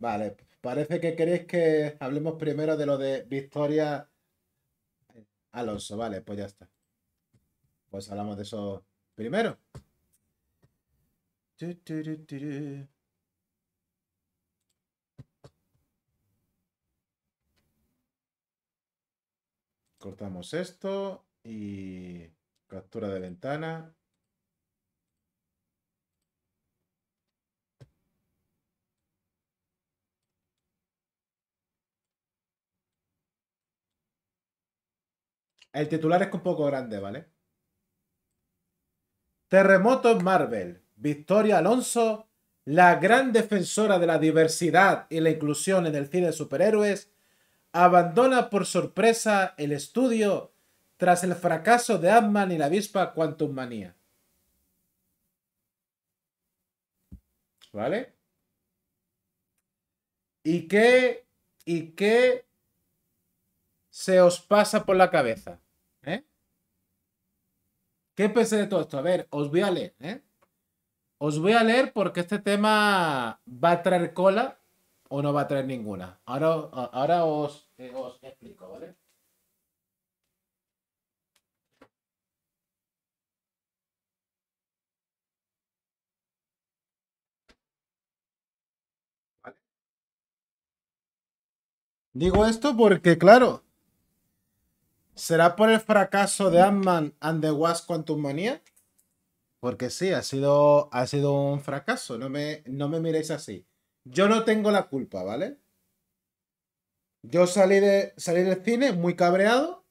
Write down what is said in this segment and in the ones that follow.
Vale, parece que queréis que hablemos primero de lo de Victoria Alonso. Vale, pues ya está. Pues hablamos de eso primero. Cortamos esto y captura de ventana. El titular es un poco grande, ¿vale? Terremoto en Marvel. Victoria Alonso, la gran defensora de la diversidad y la inclusión en el cine de superhéroes, abandona por sorpresa el estudio tras el fracaso de Ant-Man y la avispa Quantum Manía. ¿Vale? ¿Y qué, ¿Y qué se os pasa por la cabeza? ¿Qué pensé de todo esto? A ver, os voy a leer, ¿eh? Os voy a leer porque este tema va a traer cola o no va a traer ninguna. Ahora, ahora os, eh, os explico, ¿vale? Digo esto porque, claro, ¿Será por el fracaso de Ant-Man and the Wasp Quantum Mania? Porque sí, ha sido, ha sido un fracaso. No me, no me miréis así. Yo no tengo la culpa, ¿vale? Yo salí, de, salí del cine muy cabreado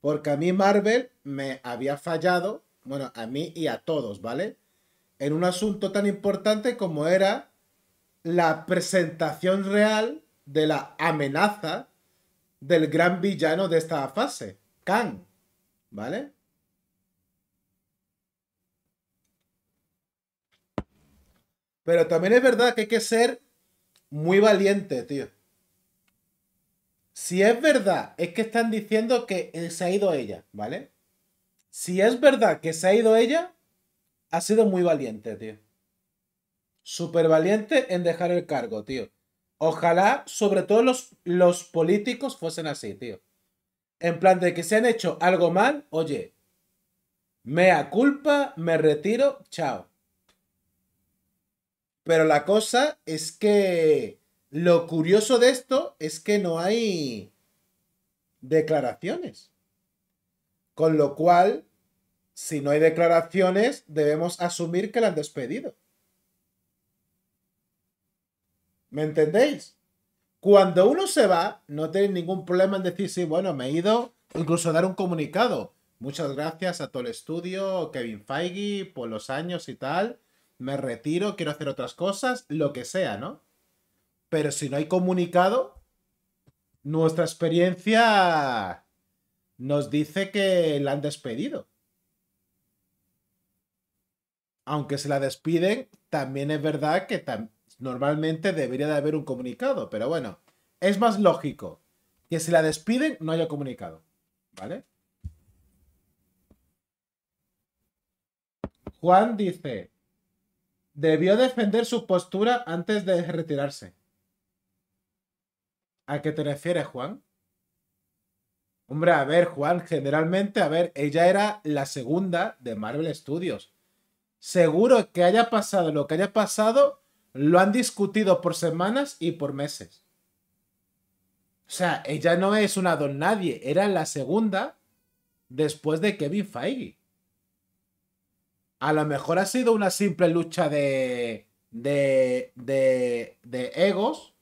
porque a mí Marvel me había fallado, bueno, a mí y a todos, ¿vale? En un asunto tan importante como era la presentación real de la amenaza del gran villano de esta fase, Khan, ¿vale? Pero también es verdad que hay que ser muy valiente, tío. Si es verdad, es que están diciendo que se ha ido ella, ¿vale? Si es verdad que se ha ido ella, ha sido muy valiente, tío. Súper valiente en dejar el cargo, tío. Ojalá, sobre todo los, los políticos fuesen así, tío. En plan de que se han hecho algo mal, oye, mea culpa, me retiro, chao. Pero la cosa es que lo curioso de esto es que no hay declaraciones. Con lo cual, si no hay declaraciones, debemos asumir que la han despedido. ¿Me entendéis? Cuando uno se va, no tiene ningún problema en decir, sí, bueno, me he ido, incluso dar un comunicado. Muchas gracias a todo el estudio, Kevin Feige, por los años y tal. Me retiro, quiero hacer otras cosas, lo que sea, ¿no? Pero si no hay comunicado, nuestra experiencia nos dice que la han despedido. Aunque se la despiden, también es verdad que, Normalmente debería de haber un comunicado, pero bueno, es más lógico que si la despiden no haya comunicado, ¿vale? Juan dice, debió defender su postura antes de retirarse. ¿A qué te refieres, Juan? Hombre, a ver, Juan, generalmente, a ver, ella era la segunda de Marvel Studios. Seguro que haya pasado lo que haya pasado, lo han discutido por semanas y por meses. O sea, ella no es una don nadie, era la segunda después de Kevin Feige. A lo mejor ha sido una simple lucha de, de, de, de egos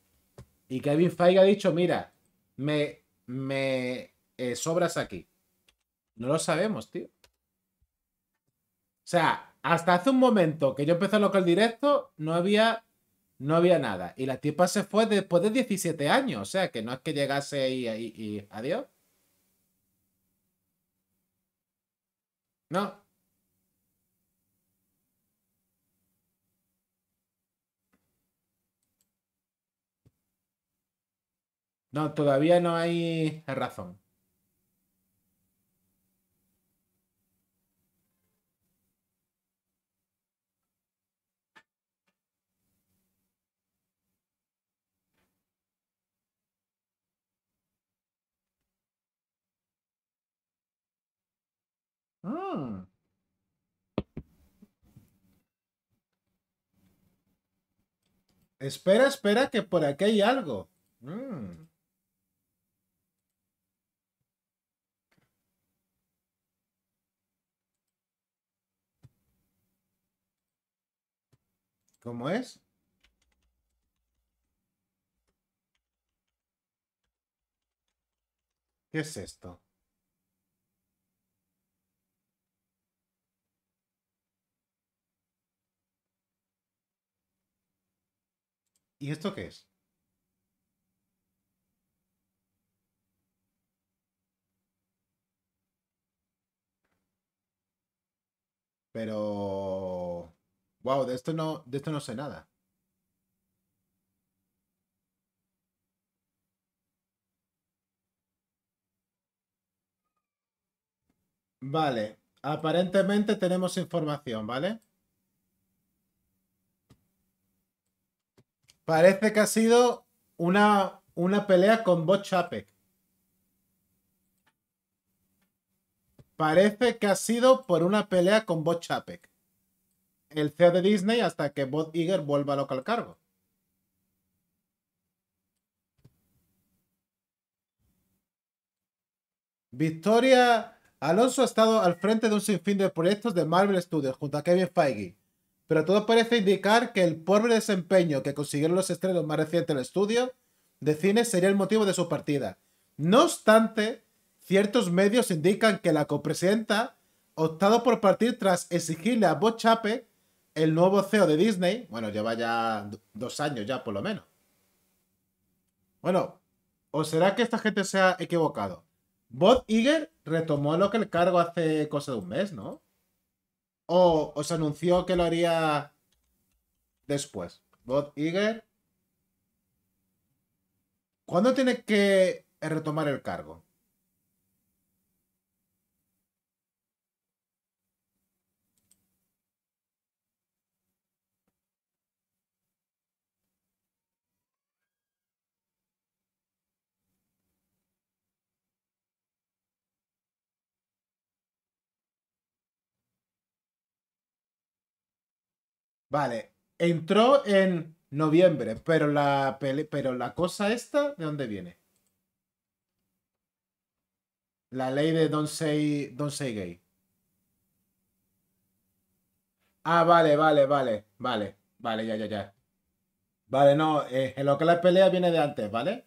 y Kevin Feige ha dicho, mira, me, me eh, sobras aquí. No lo sabemos, tío. O sea, hasta hace un momento que yo empecé a que el directo, no había, no había nada. Y la tipa se fue después de 17 años, o sea, que no es que llegase ahí y adiós. No. No, todavía no hay razón. Mm. Espera, espera, que por aquí hay algo. Mm. ¿Cómo es? ¿Qué es esto? ¿Y esto qué es? Pero... Wow, de esto no, de esto no sé nada. Vale, aparentemente tenemos información, ¿vale? Parece que ha sido una, una pelea con Bob Chapek. Parece que ha sido por una pelea con Bob Chapek. El CEO de Disney hasta que Bob Iger vuelva a al cargo. Victoria Alonso ha estado al frente de un sinfín de proyectos de Marvel Studios junto a Kevin Feige pero todo parece indicar que el pobre desempeño que consiguieron los estrenos más recientes del estudio de cine sería el motivo de su partida. No obstante, ciertos medios indican que la copresidenta optado por partir tras exigirle a Bob Chape, el nuevo CEO de Disney, bueno, lleva ya dos años ya por lo menos. Bueno, ¿o será que esta gente se ha equivocado? Bob Iger retomó lo que el cargo hace cosa de un mes, ¿no? O os anunció que lo haría después. Bot Iger. ¿Cuándo tiene que retomar el cargo? Vale, entró en noviembre, pero la, pero la cosa esta, ¿de dónde viene? La ley de Don't Say, Gay. Ah, vale, vale, vale, vale, vale, ya, ya, ya. Vale, no, eh, en lo que la pelea viene de antes, ¿vale?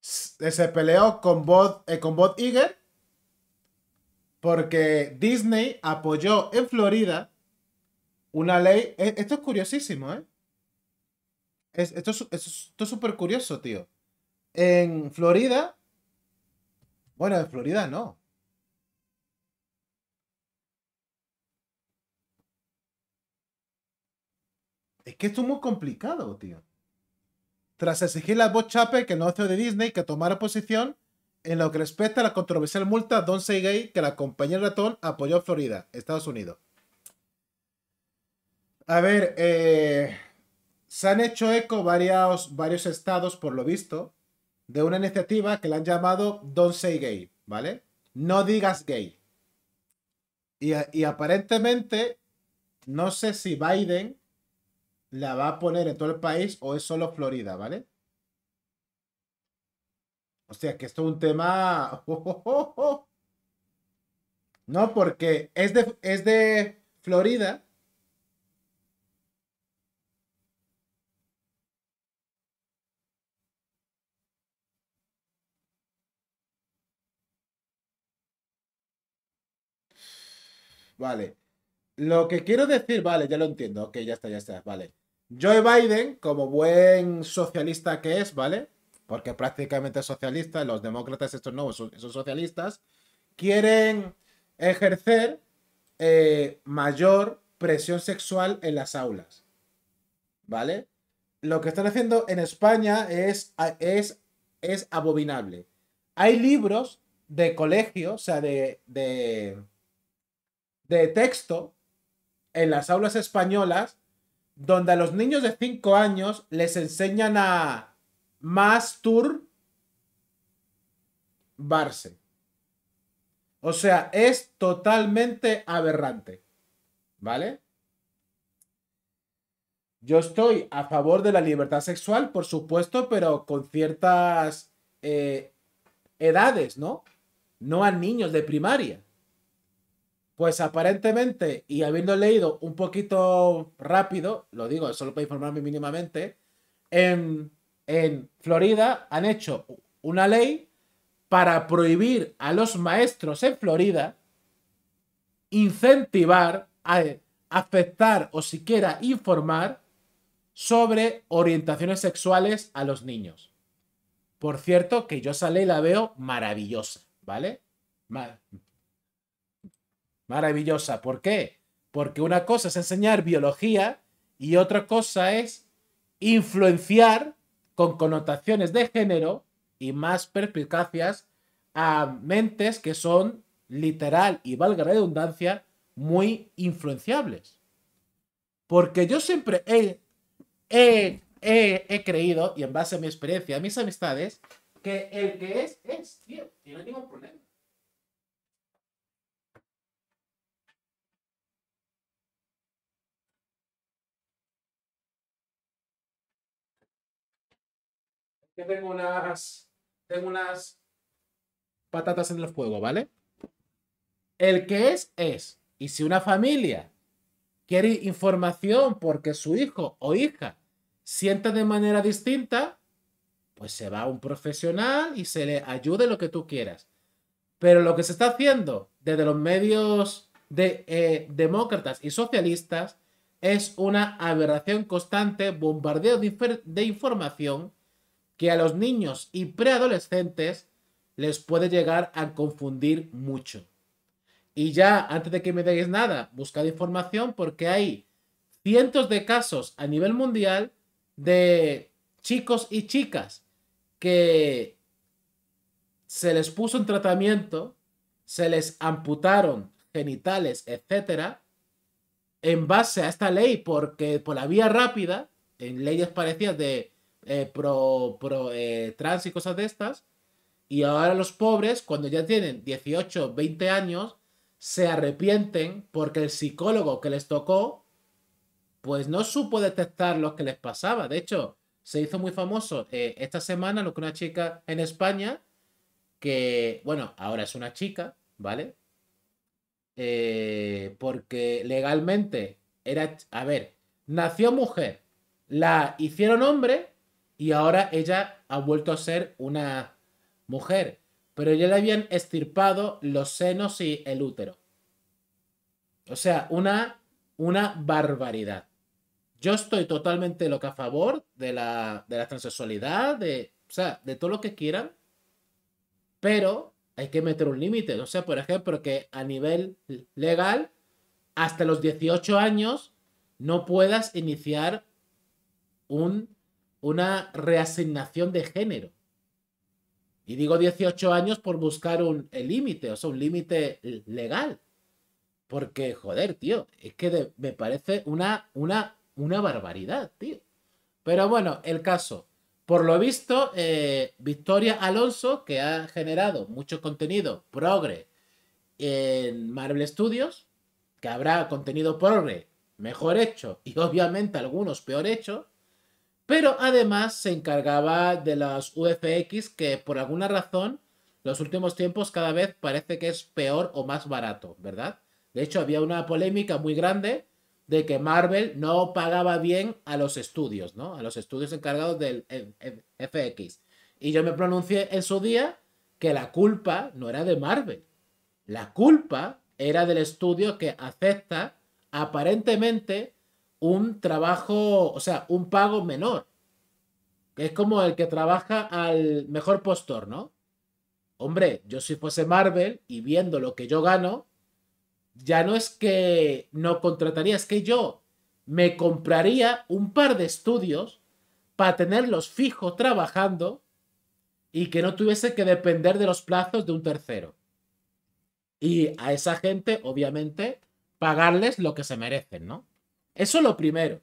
Eh, se peleó con Bot, eh, con Iger porque Disney apoyó en Florida una ley. E, esto es curiosísimo, ¿eh? esto, es, esto súper curioso, tío. En Florida. Bueno, en Florida no. Es que esto es muy complicado, tío. Tras exigir a voz Chape que no hace de Disney que tomara posición en lo que respecta a la controversial multa Don Gay que la compañía Ratón apoyó en Florida, Estados Unidos. A ver, eh, se han hecho eco varios, varios estados, por lo visto, de una iniciativa que la han llamado Don't Say Gay, ¿vale? No digas gay. Y, aparentemente, no sé si Biden la va a poner en todo el país o es solo Florida, ¿vale? O sea, que esto es un tema... no, porque es es de Florida Vale. Lo que quiero decir, vale, ya lo entiendo. Ok, ya está, ya está, vale. Joe Biden, como buen socialista que es, ¿vale? Porque prácticamente es socialista, los demócratas estos nuevos son, socialistas, quieren ejercer eh, mayor presión sexual en las aulas. ¿Vale? Lo que están haciendo en España es, es, es abominable. Hay libros de colegio, o sea, de de texto en las aulas españolas donde a los niños de 5 años les enseñan a masturbarse. O sea, es totalmente aberrante. ¿Vale? Yo estoy a favor de la libertad sexual, por supuesto, pero con ciertas eh, edades, ¿no? No a niños de primaria. Pues aparentemente, y habiendo leído un poquito rápido, lo digo solo para informarme mínimamente, en, Florida han hecho una ley para prohibir a los maestros en Florida incentivar, a afectar o siquiera informar sobre orientaciones sexuales a los niños. Por cierto, que yo esa ley la veo maravillosa, ¿vale? maravillosa. ¿Por qué? Porque una cosa es enseñar biología y otra cosa es influenciar con connotaciones de género y más perspicacias a mentes que son literal y valga redundancia muy influenciables. Porque yo siempre he, he, he, creído, y en base a mi experiencia, a mis amistades, que el que es, es, tío, y no tengo ningún problema. tengo unas, tengo unas patatas en el fuego, ¿vale? El que es, es. Y si una familia quiere información porque su hijo o hija sienta de manera distinta, pues se va a un profesional y se le ayude lo que tú quieras. Pero lo que se está haciendo desde los medios de, eh, demócratas y socialistas es una aberración constante, bombardeo de, de información que a los niños y preadolescentes les puede llegar a confundir mucho. Y ya, antes de que me digáis nada, buscad información porque hay cientos de casos a nivel mundial de chicos y chicas que se les puso en tratamiento, se les amputaron genitales, etcétera, en base a esta ley, porque por la vía rápida, en leyes parecidas de eh, pro, pro eh, trans y cosas de estas. Y ahora los pobres, cuando ya tienen 18, 20 años, se arrepienten porque el psicólogo que les tocó, pues no supo detectar lo que les pasaba. De hecho, se hizo muy famoso eh, esta semana lo que una chica en España, que, bueno, ahora es una chica, ¿vale? porque legalmente era, a ver, nació mujer, la hicieron hombre y ahora ella ha vuelto a ser una mujer. Pero ya le habían estirpado los senos y el útero. O sea, una, una barbaridad. Yo estoy totalmente loca a favor de la, de la transexualidad, de, o sea, de todo lo que quieran. Pero hay que meter un límite. O sea, por ejemplo, que a nivel legal, hasta los 18 años, no puedas iniciar un una reasignación de género. Y digo 18 años por buscar un límite, o sea, un límite legal. Porque, joder, tío, es que me parece una, una, una barbaridad, tío. Pero bueno, el caso. Por lo visto, eh, Victoria Alonso, que ha generado mucho contenido progre en Marvel Studios, que habrá contenido progre mejor hecho y obviamente algunos peor hecho, pero además se encargaba de las UFX que por alguna razón los últimos tiempos cada vez parece que es peor o más barato, ¿verdad? De hecho había una polémica muy grande de que Marvel no pagaba bien a los estudios, ¿no? A los estudios encargados del FX. Y yo me pronuncié en su día que la culpa no era de Marvel. La culpa era del estudio que acepta aparentemente un trabajo, o sea, un pago menor. Que es como el que trabaja al mejor postor, ¿no? Hombre, yo si fuese Marvel y viendo lo que yo gano, ya no es que no contrataría, es que yo me compraría un par de estudios para tenerlos fijos trabajando y que no tuviese que depender de los plazos de un tercero. Y a esa gente, obviamente, pagarles lo que se merecen, ¿no? Eso es lo primero.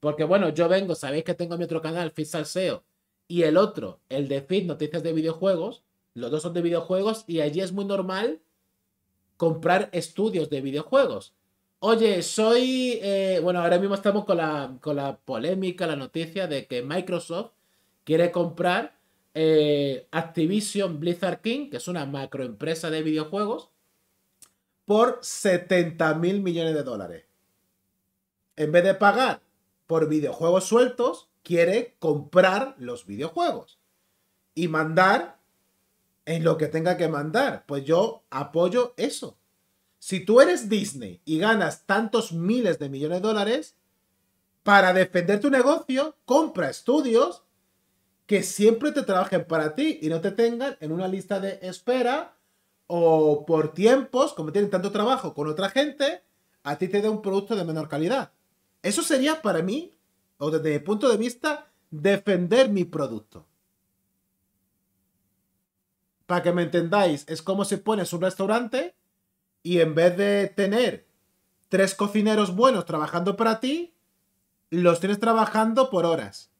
Porque bueno, yo vengo, sabéis que tengo mi otro canal, Fit Salseo, y el otro, el de Fit Noticias de Videojuegos. Los dos son de videojuegos y allí es muy normal comprar estudios de videojuegos. Oye, soy. Eh, bueno, ahora mismo estamos con la, con la polémica, la noticia de que Microsoft quiere comprar eh, Activision Blizzard King, que es una macroempresa de videojuegos, por 70 mil millones de dólares en vez de pagar por videojuegos sueltos, quiere comprar los videojuegos y mandar en lo que tenga que mandar. Pues yo apoyo eso. Si tú eres Disney y ganas tantos miles de millones de dólares, para defender tu negocio, compra estudios que siempre te trabajen para ti y no te tengan en una lista de espera o por tiempos, como tienen tanto trabajo con otra gente, a ti te da un producto de menor calidad. Eso sería para mí, o desde mi punto de vista, defender mi producto. Para que me entendáis, es como si pones un restaurante y en vez de tener tres cocineros buenos trabajando para ti, los tienes trabajando por horas.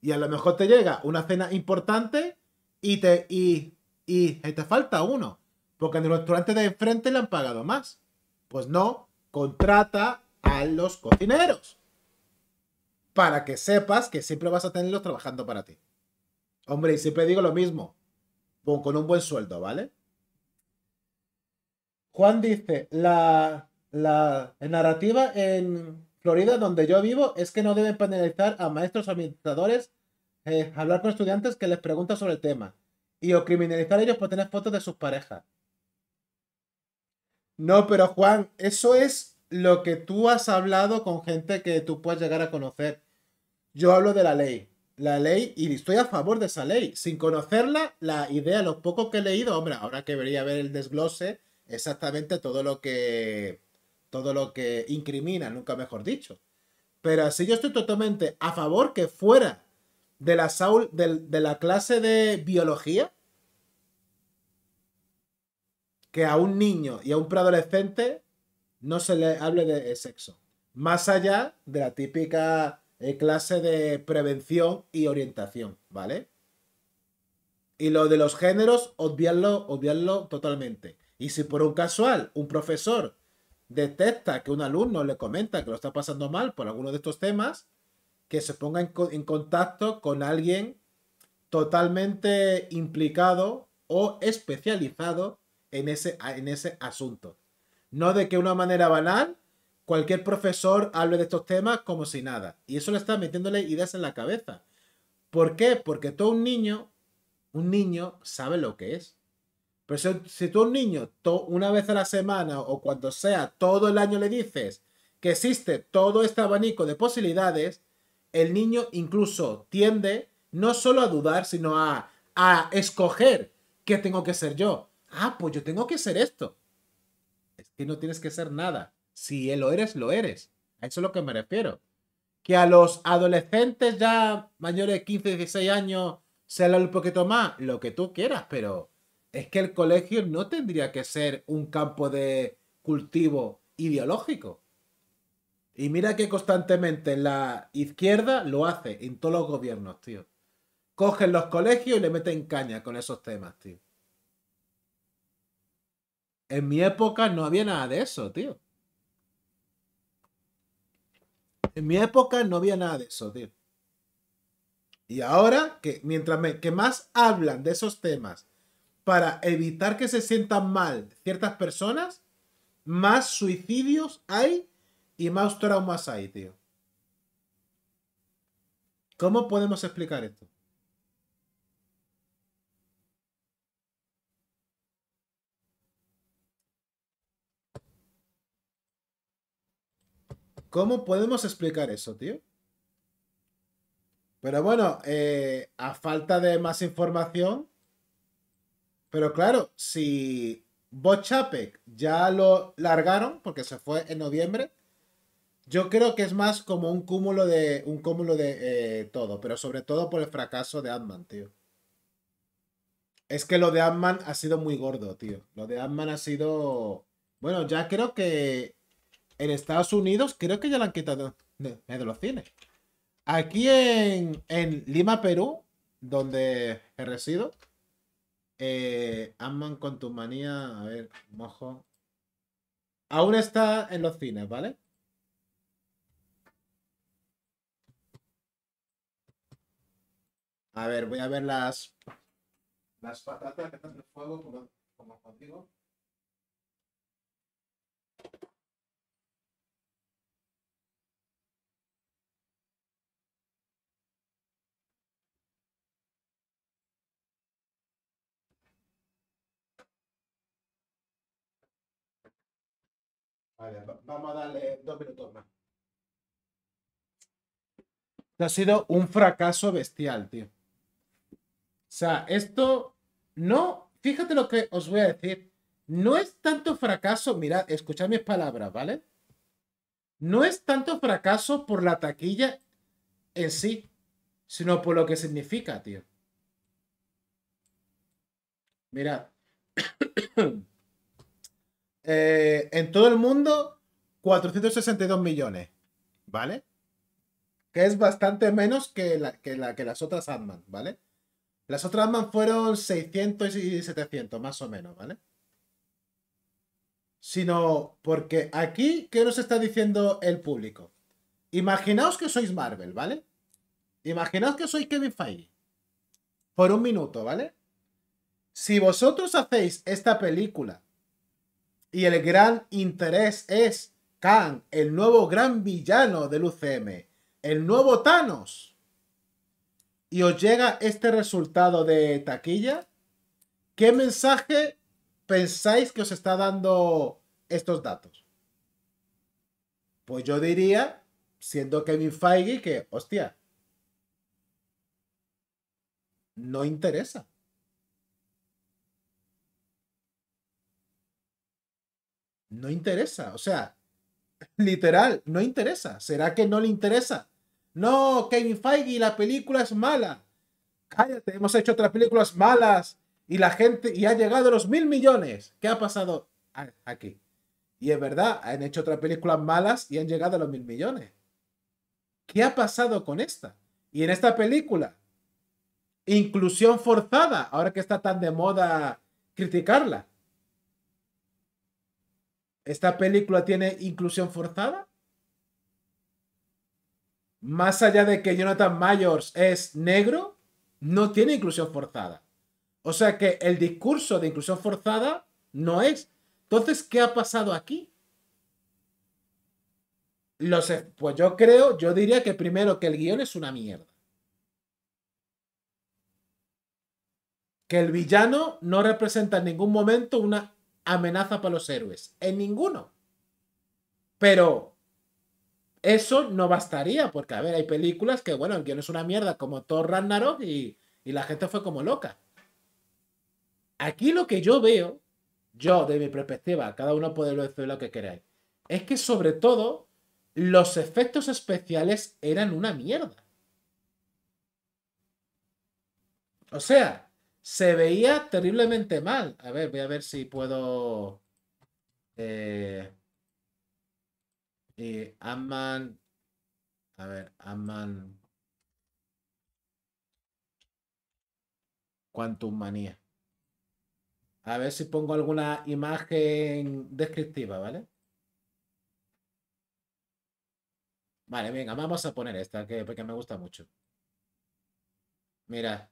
Y a lo mejor te llega una cena importante y te, y, te falta uno. Porque en el restaurante de enfrente le han pagado más. Pues no, contrata los cocineros. Para que sepas que siempre vas a tenerlos trabajando para ti. Hombre, y siempre digo lo mismo. Con un buen sueldo, ¿vale? Juan dice, la, la narrativa en Florida, donde yo vivo, es que no deben penalizar a maestros administradores, eh, hablar con estudiantes que les preguntan sobre el tema, y o criminalizar a ellos por tener fotos de sus parejas. No, pero Juan, eso es lo que tú has hablado con gente que tú puedes llegar a conocer. Yo hablo de la ley. La ley, y estoy a favor de esa ley. Sin conocerla, la idea, lo poco que he leído, hombre, ahora que vería ver el desglose, exactamente todo lo que. todo lo que incrimina, nunca mejor dicho. Pero así yo estoy totalmente a favor que fuera de la, de, de la clase de biología, que a un niño y a un preadolescente no se le hable de sexo. Más allá de la típica eh, clase de prevención y orientación, ¿vale? Y lo de los géneros, obviarlo, totalmente. Y si por un casual un profesor detecta que un alumno le comenta que lo está pasando mal por alguno de estos temas, que se ponga en, en contacto con alguien totalmente implicado o especializado en ese, en ese asunto. No de que una manera banal cualquier profesor hable de estos temas como si nada. Y eso le está metiéndole ideas en la cabeza. ¿Por qué? Porque todo un niño, un niño sabe lo que es. Pero si, tú un niño una vez a la semana o cuando sea todo el año le dices que existe todo este abanico de posibilidades, el niño incluso tiende no solo a dudar, sino a, a escoger qué tengo que ser yo. Ah, pues yo tengo que ser esto no tienes que ser nada. Si él lo eres, lo eres. A eso es lo que me refiero. Que a los adolescentes ya mayores de 15, 16 años se le un poquito más, lo que tú quieras, pero es que el colegio no tendría que ser un campo de cultivo ideológico. Y mira que constantemente la izquierda lo hace en todos los gobiernos, tío. Cogen los colegios y le meten caña con esos temas, tío. En mi época no había nada de eso, tío. En mi época no había nada de eso, tío. Y ahora que mientras que más hablan de esos temas para evitar que se sientan mal ciertas personas, más suicidios hay y más traumas hay, tío. ¿Cómo podemos explicar esto? ¿Cómo podemos explicar eso, tío? Pero bueno, eh, a falta de más información. Pero claro, si Bochapek ya lo largaron, porque se fue en noviembre, yo creo que es más como un cúmulo de. un cúmulo de eh, todo, pero sobre todo por el fracaso de ant tío. Es que lo de ant ha sido muy gordo, tío. Lo de ant ha sido. Bueno, ya creo que en Estados Unidos creo que ya la han quitado de, los cines. Aquí en, Lima, Perú, donde resido, eh, Amman con tu manía, a ver, mojo. Aún está en los cines, ¿vale? A ver, voy a ver las, las patatas que están en el fuego, como contigo. vamos a darle dos minutos más. Ha sido un fracaso bestial, tío. O sea, esto no, fíjate lo que os voy a decir. No es tanto fracaso, mirad, escuchad mis palabras, ¿vale? No es tanto fracaso por la taquilla en sí, sino por lo que significa, tío. Mirad. Eh, en todo el mundo 462 millones, ¿vale? Que es bastante menos que, que, que las otras ant ¿vale? Las otras ant fueron 600 y 700, más o menos, ¿vale? Sino porque aquí, ¿qué nos está diciendo el público? Imaginaos que sois Marvel, ¿vale? Imaginaos que sois Kevin Feige. Por un minuto, ¿vale? Si vosotros hacéis esta película y el gran interés es Khan, el nuevo gran villano del UCM, el nuevo Thanos. Y os llega este resultado de taquilla. ¿Qué mensaje pensáis que os está dando estos datos? Pues yo diría, siendo Kevin Feige, que, hostia, no interesa. no interesa. O sea, literal, no interesa. ¿Será que no le interesa? No, Kevin Feige, la película es mala. Cállate, hemos hecho otras películas malas y la gente, y ha llegado a los mil millones. ¿Qué ha pasado ah, aquí? Y es verdad, han hecho otras películas malas y han llegado a los mil millones. ¿Qué ha pasado con esta? Y en esta película, inclusión forzada, ahora que está tan de moda criticarla. ¿Esta película tiene inclusión forzada? Más allá de que Jonathan Myers es negro, no tiene inclusión forzada. O sea que el discurso de inclusión forzada no es. Entonces, ¿qué ha pasado aquí? pues yo creo, yo diría que primero que el guión es una mierda. Que el villano no representa en ningún momento una amenaza para los héroes. En ninguno. Pero eso no bastaría, porque a ver, hay películas que, bueno, el no es una mierda, como Thor Ragnarok, y, y la gente fue como loca. Aquí lo que yo veo, yo de mi perspectiva, cada uno puede decir lo que queráis, es que sobre todo los efectos especiales eran una mierda. O sea, se veía terriblemente mal. A ver, voy a ver si puedo. Eh, y Amman. A ver, Amman. Quantum Manía. A ver si pongo alguna imagen descriptiva, ¿vale? Vale, venga, vamos a poner esta que, porque me gusta mucho. Mira.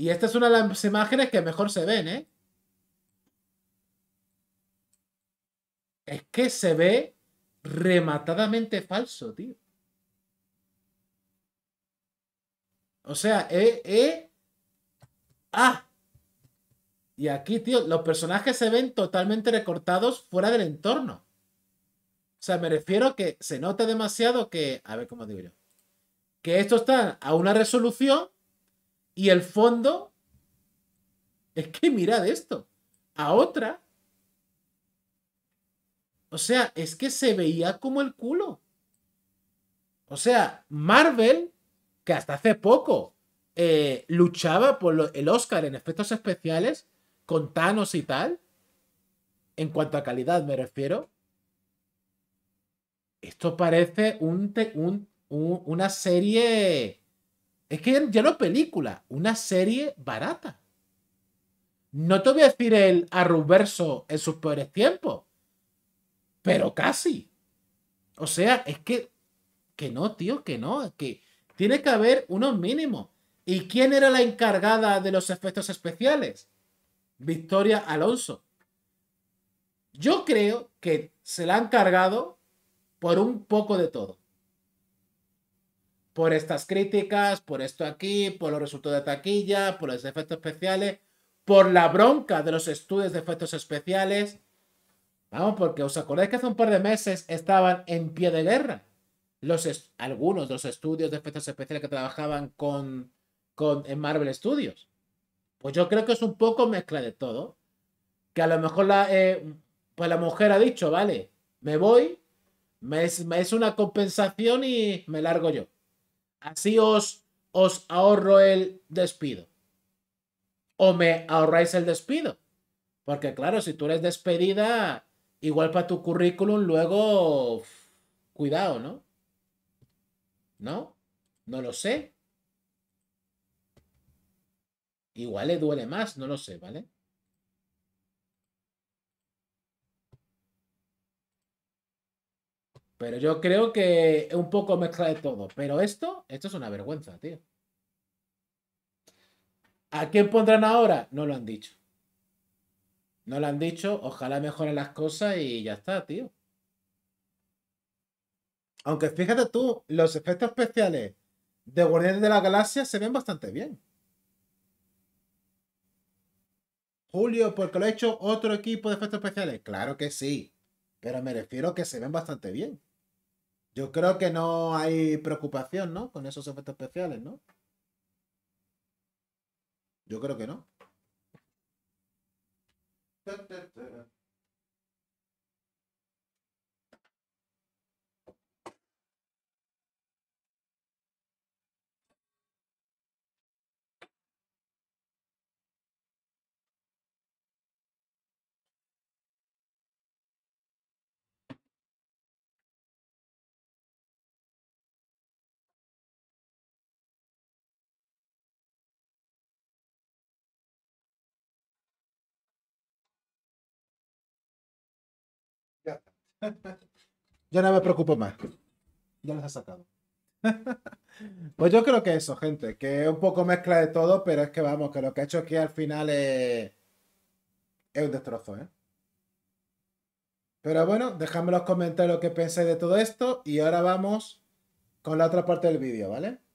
Y esta es una de las imágenes que mejor se ven, ¿eh? Es que se ve rematadamente falso, tío. O sea, eh, eh. Ah. Y aquí, tío, los personajes se ven totalmente recortados fuera del entorno. O sea, me refiero que se nota demasiado que. A ver cómo digo yo. Que esto está a una resolución y el fondo es que mirad esto. A otra. O sea, es que se veía como el culo. O sea, Marvel, que hasta hace poco eh, luchaba por el Oscar en efectos especiales con Thanos y tal, en cuanto a calidad me refiero, esto parece una serie es que ya no película, una serie barata. No te voy a decir el arruberso en sus peores tiempos, pero casi. O sea, es que, que no, tío, que no, que tiene que haber unos mínimos. ¿Y quién era la encargada de los efectos especiales? Victoria Alonso. Yo creo que se la han cargado por un poco de todo por estas críticas, por esto aquí, por los resultados de taquilla, por los efectos especiales, por la bronca de los estudios de efectos especiales. Vamos, porque os acordáis que hace un par de meses estaban en pie de guerra los algunos de los estudios de efectos especiales que trabajaban con, con en Marvel Studios. Pues yo creo que es un poco mezcla de todo. Que a lo mejor la, eh, pues la mujer ha dicho, vale, me voy, me es una compensación y me largo yo. Así os, os ahorro el despido. O me ahorráis el despido. Porque claro, si tú eres despedida, igual para tu currículum, luego, cuidado, ¿no? ¿No? No lo sé. Igual le duele más, no lo sé, ¿vale? Pero yo creo que es un poco mezcla de todo. Pero esto, esto es una vergüenza, tío. ¿A quién pondrán ahora? No lo han dicho. No lo han dicho. Ojalá mejoren las cosas y ya está, tío. Aunque fíjate tú, los efectos especiales de Guardianes de la Galaxia se ven bastante bien. Julio, porque lo ha hecho otro equipo de efectos especiales. Claro que sí. Pero me refiero que se ven bastante bien. Yo creo que no hay preocupación, ¿no? Con esos efectos especiales, ¿no? Yo creo que no. Yo no me preocupo más. Ya los he sacado. pues yo creo que eso, gente, que es un poco mezcla de todo, pero es que vamos, que lo que ha hecho aquí al final es, es un destrozo, ¿eh? Pero bueno, dejadme los comentarios lo que pensáis de todo esto y ahora vamos con la otra parte del vídeo, ¿vale?